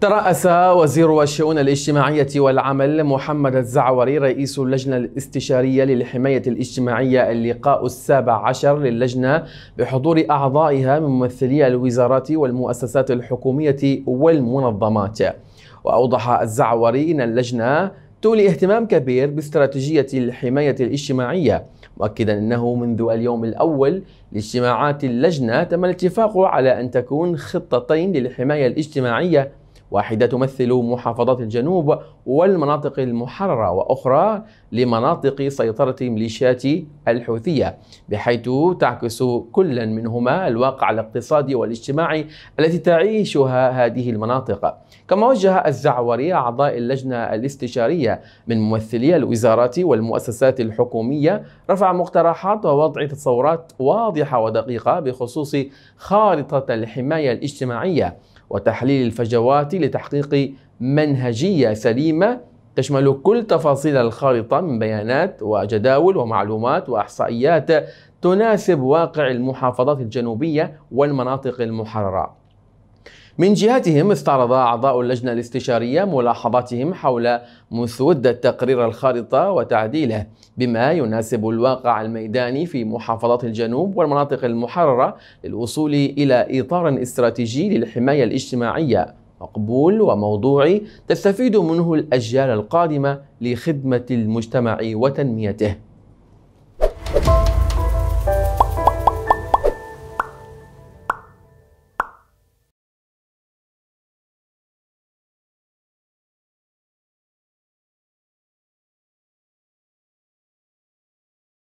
ترأس وزير الشؤون الاجتماعية والعمل محمد الزعوري رئيس اللجنة الاستشارية للحماية الاجتماعية اللقاء السابع عشر للجنة بحضور أعضائها من ممثلي الوزارات والمؤسسات الحكومية والمنظمات وأوضح الزعوري أن اللجنة تولي اهتمام كبير باستراتيجية الحماية الاجتماعية مؤكدا أنه منذ اليوم الأول لاجتماعات اللجنة تم الاتفاق على أن تكون خطتين للحماية الاجتماعية واحدة تمثل محافظات الجنوب والمناطق المحررة وأخرى لمناطق سيطرة ميليشيات الحوثية بحيث تعكس كلا منهما الواقع الاقتصادي والاجتماعي التي تعيشها هذه المناطق كما وجه الزعوري أعضاء اللجنة الاستشارية من ممثلي الوزارات والمؤسسات الحكومية رفع مقترحات ووضع تصورات واضحة ودقيقة بخصوص خارطة الحماية الاجتماعية وتحليل الفجوات لتحقيق منهجية سليمة تشمل كل تفاصيل الخارطة من بيانات وجداول ومعلومات وإحصائيات تناسب واقع المحافظات الجنوبية والمناطق المحررة. من جهتهم استعرض أعضاء اللجنة الاستشارية ملاحظاتهم حول مسودة تقرير الخارطة وتعديله بما يناسب الواقع الميداني في محافظات الجنوب والمناطق المحررة للوصول إلى إطار استراتيجي للحماية الاجتماعية مقبول وموضوعي تستفيد منه الأجيال القادمة لخدمة المجتمع وتنميته